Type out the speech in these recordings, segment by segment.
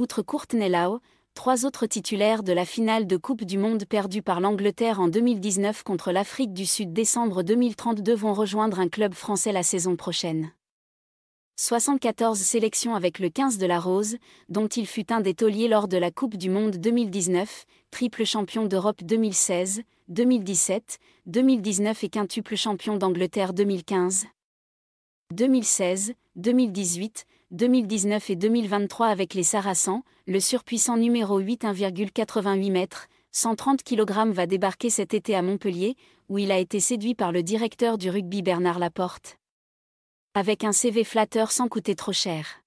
Outre Courtney Lau, trois autres titulaires de la finale de Coupe du Monde perdue par l'Angleterre en 2019 contre l'Afrique du Sud décembre 2032 vont rejoindre un club français la saison prochaine. 74 sélections avec le 15 de la Rose, dont il fut un des tauliers lors de la Coupe du Monde 2019, triple champion d'Europe 2016, 2017, 2019 et quintuple champion d'Angleterre 2015. 2016, 2018, 2019 et 2023 avec les Saracens, le surpuissant numéro 8 1,88 m, 130 kg va débarquer cet été à Montpellier, où il a été séduit par le directeur du rugby Bernard Laporte. Avec un CV flatteur sans coûter trop cher.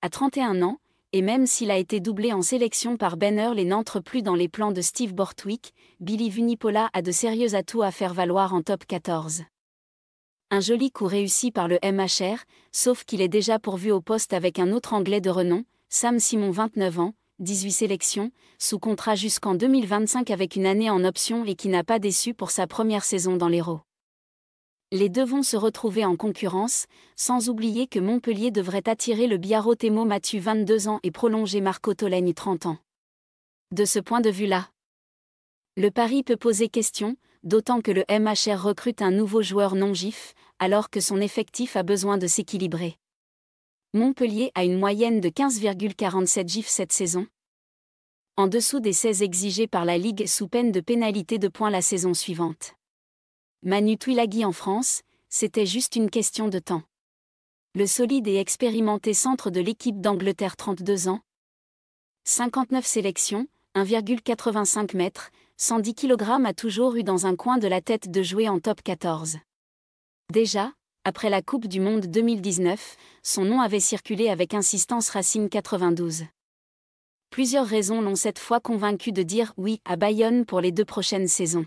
À 31 ans, et même s'il a été doublé en sélection par Ben Earl et n'entre plus dans les plans de Steve Bortwick, Billy Vunipola a de sérieux atouts à faire valoir en top 14. Un joli coup réussi par le MHR, sauf qu'il est déjà pourvu au poste avec un autre Anglais de renom, Sam Simon 29 ans, 18 sélections, sous contrat jusqu'en 2025 avec une année en option et qui n'a pas déçu pour sa première saison dans l'Hérault. Les deux vont se retrouver en concurrence, sans oublier que Montpellier devrait attirer le Biarro Mathieu 22 ans et prolonger Marco Toleni, 30 ans. De ce point de vue-là, le pari peut poser question, d'autant que le MHR recrute un nouveau joueur non-GIF, alors que son effectif a besoin de s'équilibrer. Montpellier a une moyenne de 15,47 GIF cette saison. En dessous des 16 exigés par la Ligue sous peine de pénalité de points la saison suivante. Manu Tuilagi en France, c'était juste une question de temps. Le solide et expérimenté centre de l'équipe d'Angleterre 32 ans. 59 sélections, 1,85 mètres, 110 kg a toujours eu dans un coin de la tête de jouer en top 14. Déjà, après la Coupe du Monde 2019, son nom avait circulé avec insistance racine 92. Plusieurs raisons l'ont cette fois convaincu de dire oui à Bayonne pour les deux prochaines saisons.